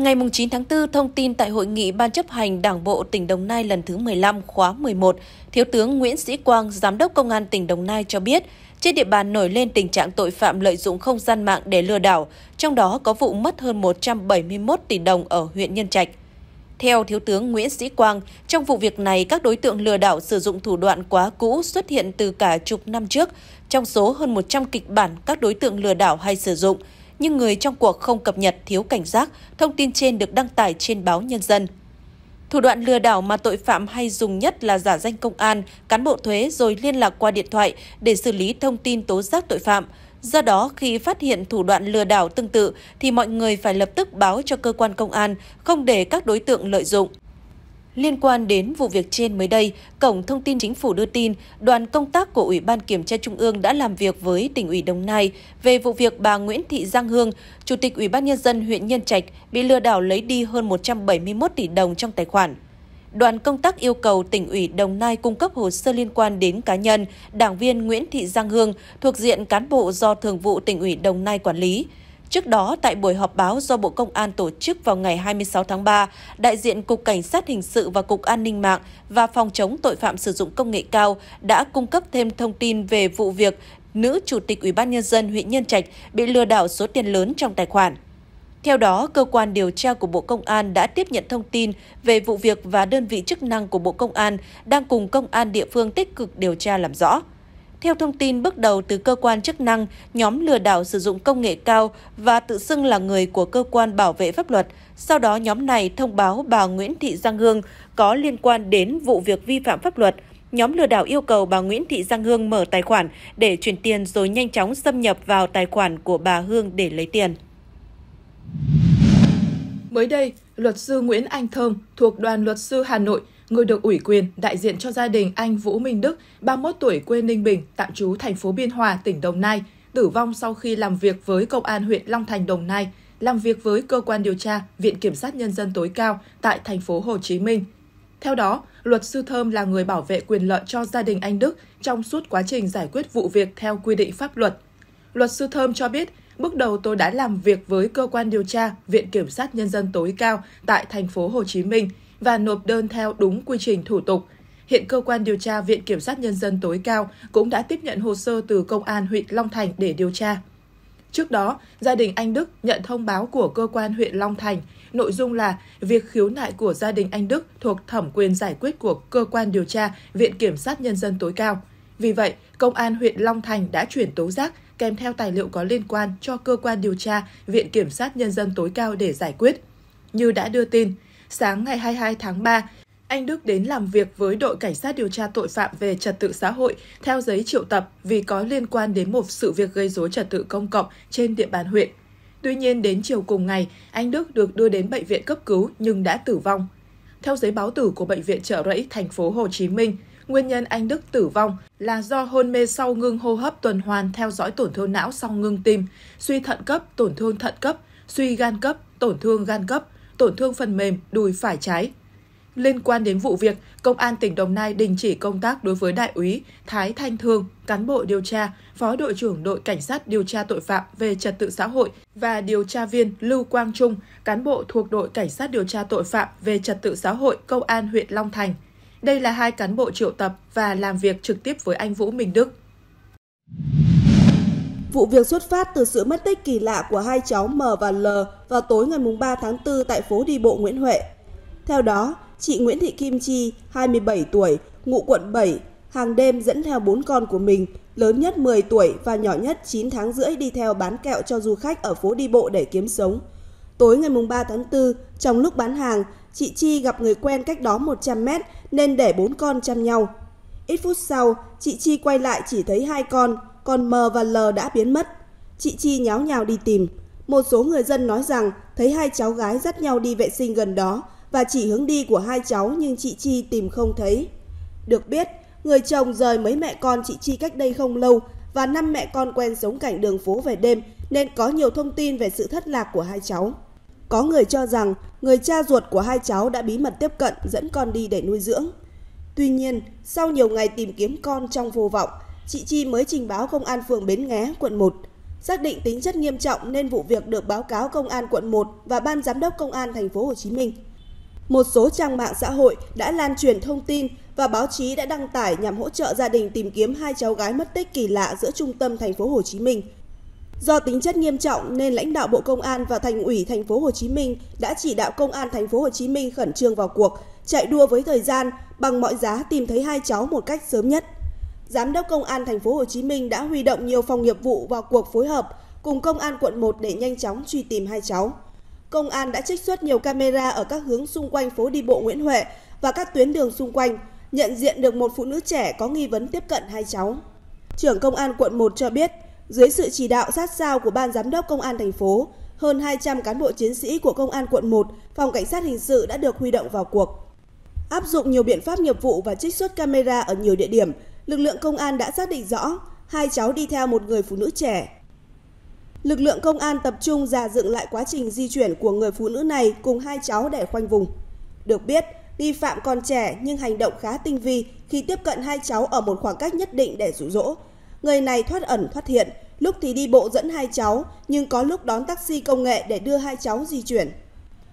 Ngày 9 tháng 4, thông tin tại hội nghị Ban chấp hành Đảng bộ tỉnh Đồng Nai lần thứ 15 khóa 11, Thiếu tướng Nguyễn Sĩ Quang, Giám đốc Công an tỉnh Đồng Nai cho biết, trên địa bàn nổi lên tình trạng tội phạm lợi dụng không gian mạng để lừa đảo, trong đó có vụ mất hơn 171 tỷ đồng ở huyện Nhân Trạch. Theo Thiếu tướng Nguyễn Sĩ Quang, trong vụ việc này, các đối tượng lừa đảo sử dụng thủ đoạn quá cũ xuất hiện từ cả chục năm trước, trong số hơn 100 kịch bản các đối tượng lừa đảo hay sử dụng – nhưng người trong cuộc không cập nhật thiếu cảnh giác, thông tin trên được đăng tải trên báo Nhân dân. Thủ đoạn lừa đảo mà tội phạm hay dùng nhất là giả danh công an, cán bộ thuế rồi liên lạc qua điện thoại để xử lý thông tin tố giác tội phạm. Do đó, khi phát hiện thủ đoạn lừa đảo tương tự thì mọi người phải lập tức báo cho cơ quan công an, không để các đối tượng lợi dụng. Liên quan đến vụ việc trên mới đây, Cổng Thông tin Chính phủ đưa tin, đoàn công tác của Ủy ban Kiểm tra Trung ương đã làm việc với tỉnh ủy Đồng Nai về vụ việc bà Nguyễn Thị Giang Hương, Chủ tịch Ủy ban Nhân dân huyện Nhân Trạch bị lừa đảo lấy đi hơn 171 tỷ đồng trong tài khoản. Đoàn công tác yêu cầu tỉnh ủy Đồng Nai cung cấp hồ sơ liên quan đến cá nhân, đảng viên Nguyễn Thị Giang Hương thuộc diện cán bộ do Thường vụ tỉnh ủy Đồng Nai quản lý. Trước đó, tại buổi họp báo do Bộ Công an tổ chức vào ngày 26 tháng 3, đại diện Cục Cảnh sát Hình sự và Cục An ninh mạng và Phòng chống tội phạm sử dụng công nghệ cao đã cung cấp thêm thông tin về vụ việc nữ chủ tịch Ủy ban Nhân dân huyện Nhân Trạch bị lừa đảo số tiền lớn trong tài khoản. Theo đó, cơ quan điều tra của Bộ Công an đã tiếp nhận thông tin về vụ việc và đơn vị chức năng của Bộ Công an đang cùng công an địa phương tích cực điều tra làm rõ. Theo thông tin bước đầu từ cơ quan chức năng, nhóm lừa đảo sử dụng công nghệ cao và tự xưng là người của cơ quan bảo vệ pháp luật. Sau đó nhóm này thông báo bà Nguyễn Thị Giang Hương có liên quan đến vụ việc vi phạm pháp luật. Nhóm lừa đảo yêu cầu bà Nguyễn Thị Giang Hương mở tài khoản để chuyển tiền rồi nhanh chóng xâm nhập vào tài khoản của bà Hương để lấy tiền. Mới đây, luật sư Nguyễn Anh Thơm thuộc đoàn luật sư Hà Nội người được ủy quyền đại diện cho gia đình anh Vũ Minh Đức, 31 tuổi quê Ninh Bình, tạm trú thành phố Biên Hòa, tỉnh Đồng Nai, tử vong sau khi làm việc với Công an huyện Long Thành, Đồng Nai, làm việc với cơ quan điều tra Viện Kiểm sát Nhân dân tối cao tại thành phố Hồ Chí Minh. Theo đó, luật sư Thơm là người bảo vệ quyền lợi cho gia đình anh Đức trong suốt quá trình giải quyết vụ việc theo quy định pháp luật. Luật sư Thơm cho biết, bước đầu tôi đã làm việc với cơ quan điều tra Viện Kiểm sát Nhân dân tối cao tại thành phố Hồ Chí Minh và nộp đơn theo đúng quy trình thủ tục. Hiện cơ quan điều tra Viện Kiểm sát Nhân dân tối cao cũng đã tiếp nhận hồ sơ từ Công an huyện Long Thành để điều tra. Trước đó, gia đình anh Đức nhận thông báo của cơ quan huyện Long Thành, nội dung là việc khiếu nại của gia đình anh Đức thuộc thẩm quyền giải quyết của cơ quan điều tra Viện Kiểm sát Nhân dân tối cao. Vì vậy, Công an huyện Long Thành đã chuyển tố giác kèm theo tài liệu có liên quan cho cơ quan điều tra Viện Kiểm sát Nhân dân tối cao để giải quyết. Như đã đưa tin, sáng ngày 22 tháng 3, anh Đức đến làm việc với đội cảnh sát điều tra tội phạm về trật tự xã hội theo giấy triệu tập vì có liên quan đến một sự việc gây rối trật tự công cộng trên địa bàn huyện. Tuy nhiên, đến chiều cùng ngày, anh Đức được đưa đến bệnh viện cấp cứu nhưng đã tử vong. Theo giấy báo tử của bệnh viện Trợ Rẫy, thành phố Hồ Chí Minh, nguyên nhân anh Đức tử vong là do hôn mê sau ngưng hô hấp tuần hoàn theo dõi tổn thương não sau ngưng tim, suy thận cấp, tổn thương thận cấp, suy gan cấp, tổn thương gan cấp, tổn thương phần mềm, đùi phải trái. Liên quan đến vụ việc, Công an tỉnh Đồng Nai đình chỉ công tác đối với Đại úy Thái Thanh Thương, cán bộ điều tra, Phó đội trưởng đội Cảnh sát điều tra tội phạm về trật tự xã hội và điều tra viên Lưu Quang Trung, cán bộ thuộc đội Cảnh sát điều tra tội phạm về trật tự xã hội Công an huyện Long Thành. Đây là hai cán bộ triệu tập và làm việc trực tiếp với anh Vũ Minh Đức. Vụ việc xuất phát từ sự mất tích kỳ lạ của hai cháu M và L vào tối ngày 3 tháng 4 tại phố đi bộ Nguyễn Huệ. Theo đó, chị Nguyễn Thị Kim Chi, 27 tuổi, ngụ quận 7, hàng đêm dẫn theo bốn con của mình, lớn nhất 10 tuổi và nhỏ nhất 9 tháng rưỡi đi theo bán kẹo cho du khách ở phố đi bộ để kiếm sống. Tối ngày 3 tháng 4, trong lúc bán hàng, chị Chi gặp người quen cách đó 100 mét nên để bốn con chăm nhau. Ít phút sau, chị Chi quay lại chỉ thấy hai con, còn M và L đã biến mất. Chị Chi nháo nhào đi tìm. Một số người dân nói rằng thấy hai cháu gái dắt nhau đi vệ sinh gần đó và chỉ hướng đi của hai cháu nhưng chị Chi tìm không thấy. Được biết, người chồng rời mấy mẹ con chị Chi cách đây không lâu và năm mẹ con quen sống cảnh đường phố về đêm nên có nhiều thông tin về sự thất lạc của hai cháu. Có người cho rằng người cha ruột của hai cháu đã bí mật tiếp cận dẫn con đi để nuôi dưỡng. Tuy nhiên, sau nhiều ngày tìm kiếm con trong vô vọng, chị Chi mới trình báo công an phường Bến Nghé, quận 1. Xác định tính chất nghiêm trọng nên vụ việc được báo cáo công an quận 1 và ban giám đốc công an thành phố Hồ Chí Minh. Một số trang mạng xã hội đã lan truyền thông tin và báo chí đã đăng tải nhằm hỗ trợ gia đình tìm kiếm hai cháu gái mất tích kỳ lạ giữa trung tâm thành phố Hồ Chí Minh. Do tính chất nghiêm trọng nên lãnh đạo Bộ Công an và Thành ủy thành phố Hồ Chí Minh đã chỉ đạo Công an thành phố Hồ Chí Minh khẩn trương vào cuộc, chạy đua với thời gian bằng mọi giá tìm thấy hai cháu một cách sớm nhất. Giám đốc Công an thành phố Hồ Chí Minh đã huy động nhiều phòng nghiệp vụ vào cuộc phối hợp cùng Công an quận 1 để nhanh chóng truy tìm hai cháu. Công an đã trích xuất nhiều camera ở các hướng xung quanh phố đi bộ Nguyễn Huệ và các tuyến đường xung quanh, nhận diện được một phụ nữ trẻ có nghi vấn tiếp cận hai cháu. Trưởng Công an quận 1 cho biết, dưới sự chỉ đạo sát sao của Ban Giám đốc Công an thành phố, hơn 200 cán bộ chiến sĩ của Công an quận 1, Phòng Cảnh sát Hình sự đã được huy động vào cuộc. Áp dụng nhiều biện pháp nghiệp vụ và trích xuất camera ở nhiều địa điểm, lực lượng công an đã xác định rõ hai cháu đi theo một người phụ nữ trẻ. Lực lượng công an tập trung giả dựng lại quá trình di chuyển của người phụ nữ này cùng hai cháu để khoanh vùng. Được biết, nghi phạm còn trẻ nhưng hành động khá tinh vi khi tiếp cận hai cháu ở một khoảng cách nhất định để rủ rỗ. Người này thoát ẩn thoát hiện, lúc thì đi bộ dẫn hai cháu, nhưng có lúc đón taxi công nghệ để đưa hai cháu di chuyển.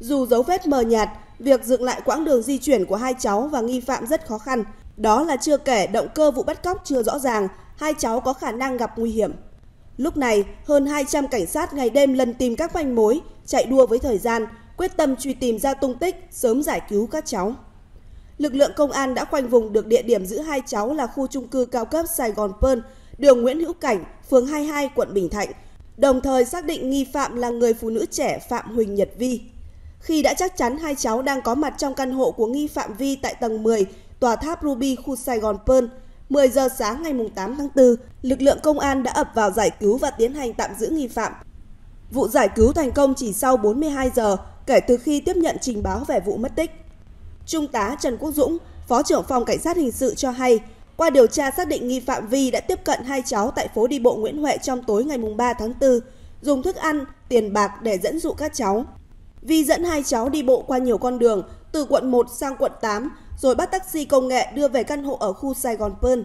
Dù dấu vết mờ nhạt, việc dựng lại quãng đường di chuyển của hai cháu và nghi phạm rất khó khăn – đó là chưa kể động cơ vụ bắt cóc chưa rõ ràng, hai cháu có khả năng gặp nguy hiểm. Lúc này, hơn 200 cảnh sát ngày đêm lần tìm các manh mối, chạy đua với thời gian, quyết tâm truy tìm ra tung tích, sớm giải cứu các cháu. Lực lượng công an đã khoanh vùng được địa điểm giữ hai cháu là khu trung cư cao cấp Sài Gòn Pearl, đường Nguyễn Hữu Cảnh, phường 22, quận Bình Thạnh, đồng thời xác định nghi phạm là người phụ nữ trẻ Phạm Huỳnh Nhật Vi. Khi đã chắc chắn hai cháu đang có mặt trong căn hộ của nghi phạm Vi tại tầng 10, tòa tháp Ruby khu Sài Gòn Pearl. 10 giờ sáng ngày 8 tháng 4, lực lượng công an đã ập vào giải cứu và tiến hành tạm giữ nghi phạm. Vụ giải cứu thành công chỉ sau 42 giờ kể từ khi tiếp nhận trình báo về vụ mất tích. Trung tá Trần Quốc Dũng, Phó trưởng phòng Cảnh sát Hình sự cho hay, qua điều tra xác định nghi phạm Vi đã tiếp cận hai cháu tại phố đi bộ Nguyễn Huệ trong tối ngày 3 tháng 4, dùng thức ăn, tiền bạc để dẫn dụ các cháu. Vi dẫn hai cháu đi bộ qua nhiều con đường, từ quận 1 sang quận 8, rồi bắt taxi công nghệ đưa về căn hộ ở khu Sài Gòn Pearl.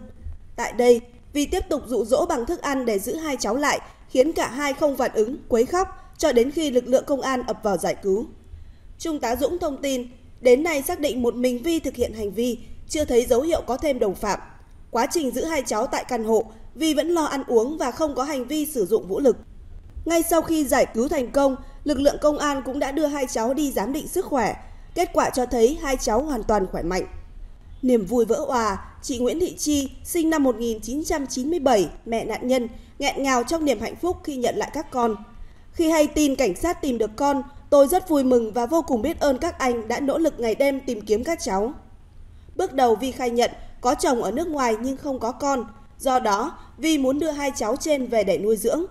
Tại đây, Vi tiếp tục dụ dỗ bằng thức ăn để giữ hai cháu lại, khiến cả hai không phản ứng, quấy khóc cho đến khi lực lượng công an ập vào giải cứu. Trung tá Dũng thông tin, đến nay xác định một mình Vi thực hiện hành vi, chưa thấy dấu hiệu có thêm đồng phạm. Quá trình giữ hai cháu tại căn hộ, Vi vẫn lo ăn uống và không có hành vi sử dụng vũ lực. Ngay sau khi giải cứu thành công, lực lượng công an cũng đã đưa hai cháu đi giám định sức khỏe, Kết quả cho thấy hai cháu hoàn toàn khỏe mạnh. Niềm vui vỡ hòa, chị Nguyễn Thị Chi, sinh năm 1997, mẹ nạn nhân, nghẹn ngào trong niềm hạnh phúc khi nhận lại các con. Khi hay tin cảnh sát tìm được con, tôi rất vui mừng và vô cùng biết ơn các anh đã nỗ lực ngày đêm tìm kiếm các cháu. Bước đầu Vi khai nhận có chồng ở nước ngoài nhưng không có con, do đó Vi muốn đưa hai cháu trên về để nuôi dưỡng.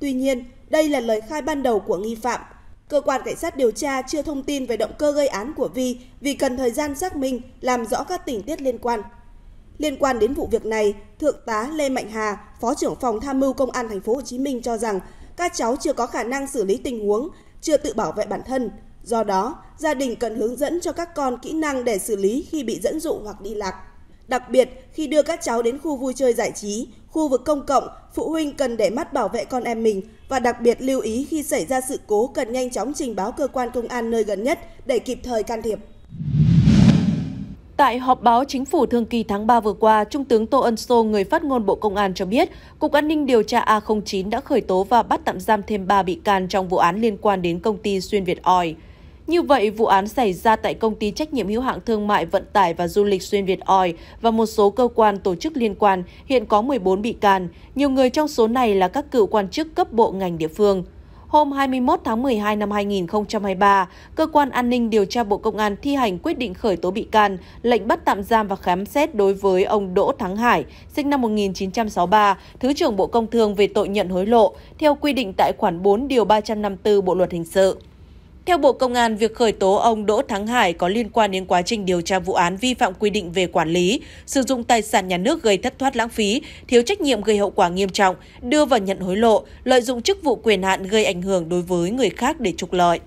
Tuy nhiên, đây là lời khai ban đầu của nghi phạm Cơ quan cảnh sát điều tra chưa thông tin về động cơ gây án của Vi vì cần thời gian xác minh, làm rõ các tình tiết liên quan. Liên quan đến vụ việc này, Thượng tá Lê Mạnh Hà, Phó trưởng phòng tham mưu Công an thành phố Hồ Chí Minh cho rằng các cháu chưa có khả năng xử lý tình huống, chưa tự bảo vệ bản thân. Do đó, gia đình cần hướng dẫn cho các con kỹ năng để xử lý khi bị dẫn dụ hoặc đi lạc. Đặc biệt, khi đưa các cháu đến khu vui chơi giải trí, khu vực công cộng, phụ huynh cần để mắt bảo vệ con em mình và đặc biệt lưu ý khi xảy ra sự cố cần nhanh chóng trình báo cơ quan công an nơi gần nhất để kịp thời can thiệp. Tại họp báo chính phủ thường kỳ tháng 3 vừa qua, Trung tướng Tô Ân Sô, người phát ngôn Bộ Công an cho biết, Cục An ninh điều tra A09 đã khởi tố và bắt tạm giam thêm 3 bị can trong vụ án liên quan đến công ty Xuyên Việt Oil. Như vậy, vụ án xảy ra tại công ty trách nhiệm hữu hạn thương mại vận tải và du lịch xuyên Việt Oi và một số cơ quan tổ chức liên quan hiện có 14 bị can, nhiều người trong số này là các cựu quan chức cấp bộ ngành địa phương. Hôm 21 tháng 12 năm 2023, Cơ quan An ninh Điều tra Bộ Công an thi hành quyết định khởi tố bị can, lệnh bắt tạm giam và khám xét đối với ông Đỗ Thắng Hải, sinh năm 1963, Thứ trưởng Bộ Công Thương về tội nhận hối lộ, theo quy định tại khoản 4 điều 354 Bộ Luật Hình sự. Theo Bộ Công an, việc khởi tố ông Đỗ Thắng Hải có liên quan đến quá trình điều tra vụ án vi phạm quy định về quản lý, sử dụng tài sản nhà nước gây thất thoát lãng phí, thiếu trách nhiệm gây hậu quả nghiêm trọng, đưa vào nhận hối lộ, lợi dụng chức vụ quyền hạn gây ảnh hưởng đối với người khác để trục lợi.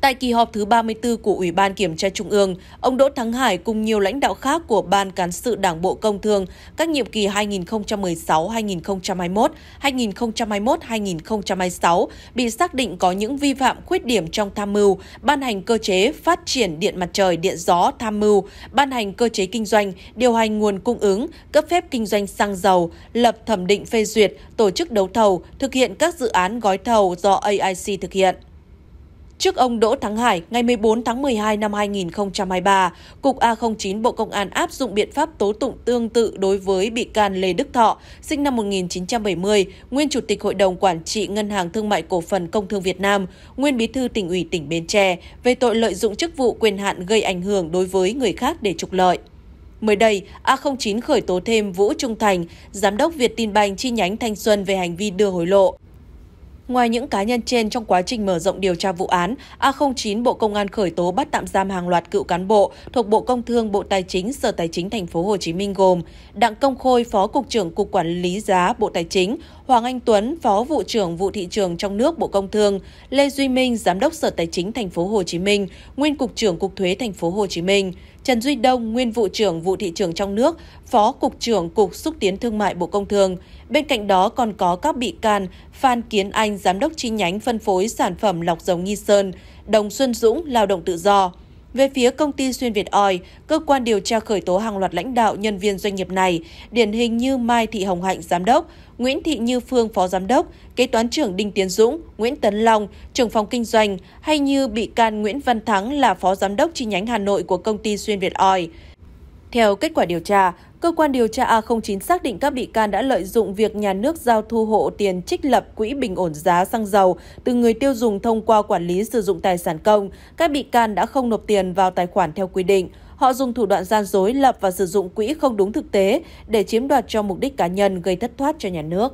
Tại kỳ họp thứ 34 của Ủy ban Kiểm tra Trung ương, ông Đỗ Thắng Hải cùng nhiều lãnh đạo khác của Ban Cán sự Đảng Bộ Công Thương các nhiệm kỳ 2016-2021, 2021-2026 bị xác định có những vi phạm khuyết điểm trong tham mưu, ban hành cơ chế phát triển điện mặt trời, điện gió tham mưu, ban hành cơ chế kinh doanh, điều hành nguồn cung ứng, cấp phép kinh doanh xăng dầu, lập thẩm định phê duyệt, tổ chức đấu thầu, thực hiện các dự án gói thầu do AIC thực hiện. Trước ông Đỗ Thắng Hải, ngày 14 tháng 12 năm 2023, Cục A09 Bộ Công an áp dụng biện pháp tố tụng tương tự đối với bị can Lê Đức Thọ, sinh năm 1970, nguyên Chủ tịch Hội đồng Quản trị Ngân hàng Thương mại Cổ phần Công thương Việt Nam, nguyên Bí thư tỉnh ủy tỉnh Bến Tre, về tội lợi dụng chức vụ quyền hạn gây ảnh hưởng đối với người khác để trục lợi. Mới đây, A09 khởi tố thêm Vũ Trung Thành, giám đốc Việt Tin Banh chi nhánh Thanh Xuân về hành vi đưa hối lộ. Ngoài những cá nhân trên trong quá trình mở rộng điều tra vụ án, A09 Bộ Công an khởi tố bắt tạm giam hàng loạt cựu cán bộ thuộc Bộ Công Thương, Bộ Tài chính, Sở Tài chính thành phố Hồ Chí Minh gồm Đặng Công Khôi, Phó cục trưởng Cục Quản lý giá Bộ Tài chính, Hoàng Anh Tuấn, Phó vụ trưởng vụ thị trường trong nước Bộ Công Thương, Lê Duy Minh, Giám đốc Sở Tài chính thành phố Hồ Chí Minh, nguyên cục trưởng Cục Thuế thành phố Hồ Chí Minh. Trần Duy Đông, nguyên vụ trưởng vụ thị trường trong nước, phó cục trưởng Cục xúc tiến thương mại Bộ Công Thương. Bên cạnh đó còn có các bị can Phan Kiến Anh, giám đốc chi nhánh phân phối sản phẩm lọc dầu Nghi Sơn, Đồng Xuân Dũng, lao động tự do. Về phía công ty Xuyên Việt Oi, cơ quan điều tra khởi tố hàng loạt lãnh đạo nhân viên doanh nghiệp này, điển hình như Mai Thị Hồng Hạnh giám đốc, Nguyễn Thị Như Phương phó giám đốc, kế toán trưởng Đinh Tiến Dũng, Nguyễn Tấn Long trưởng phòng kinh doanh hay như bị can Nguyễn Văn Thắng là phó giám đốc chi nhánh Hà Nội của công ty Xuyên Việt Oi. Theo kết quả điều tra, Cơ quan điều tra A09 xác định các bị can đã lợi dụng việc nhà nước giao thu hộ tiền trích lập quỹ bình ổn giá xăng dầu từ người tiêu dùng thông qua quản lý sử dụng tài sản công. Các bị can đã không nộp tiền vào tài khoản theo quy định. Họ dùng thủ đoạn gian dối lập và sử dụng quỹ không đúng thực tế để chiếm đoạt cho mục đích cá nhân gây thất thoát cho nhà nước.